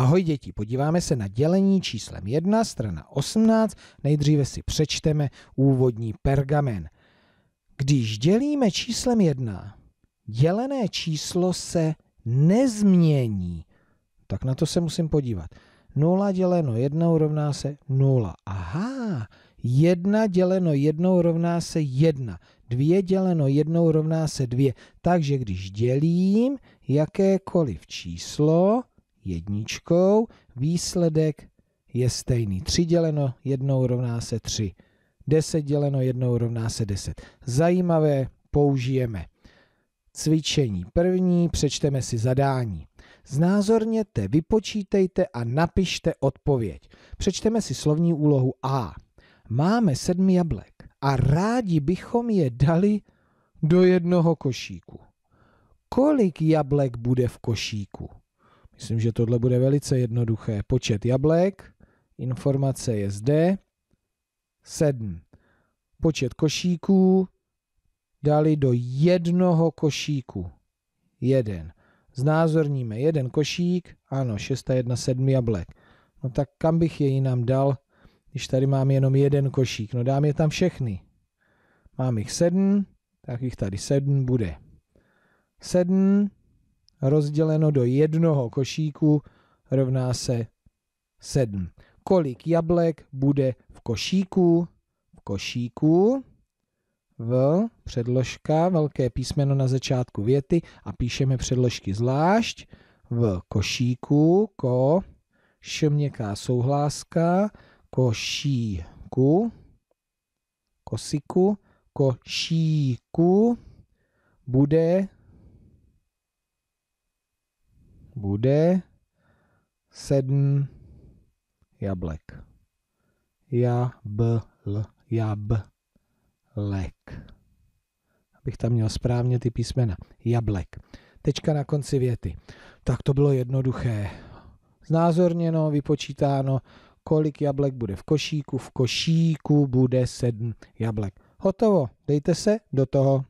Ahoj děti, podíváme se na dělení číslem 1, strana 18. Nejdříve si přečteme úvodní pergamen. Když dělíme číslem 1, dělené číslo se nezmění. Tak na to se musím podívat. 0 děleno 1 rovná se 0. Aha, 1 děleno 1 rovná se 1. 2 děleno 1 rovná se 2. Takže když dělím jakékoliv číslo, jedničkou, výsledek je stejný. 3 děleno jednou rovná se 3. 10 děleno jednou rovná se 10. Zajímavé použijeme. Cvičení první, přečteme si zadání. Znázorněte, vypočítejte a napište odpověď. Přečteme si slovní úlohu A. Máme sedm jablek a rádi bychom je dali do jednoho košíku. Kolik jablek bude v košíku? Myslím, že tohle bude velice jednoduché. Počet jablek, informace je zde, 7. Počet košíků dali do jednoho košíku. Jeden. Znázorníme jeden košík, ano, 6 a 1, 7 jablek. No tak kam bych je jinam dal, když tady mám jenom jeden košík? No dám je tam všechny. Mám jich sedm, tak jich tady sedm bude. Sedm rozděleno do jednoho košíku rovná se 7. Kolik jablek bude v košíku? V košíku v předložka, velké písmeno na začátku věty a píšeme předložky zvlášť. V košíku, ko, šměká souhláska, košíku, kosiku, košíku bude bude sedm jablek. Jabl, jablek. Abych tam měl správně ty písmena. Jablek. Tečka na konci věty. Tak to bylo jednoduché. Znázorněno, vypočítáno, kolik jablek bude v košíku. V košíku bude sedm jablek. Hotovo, dejte se do toho.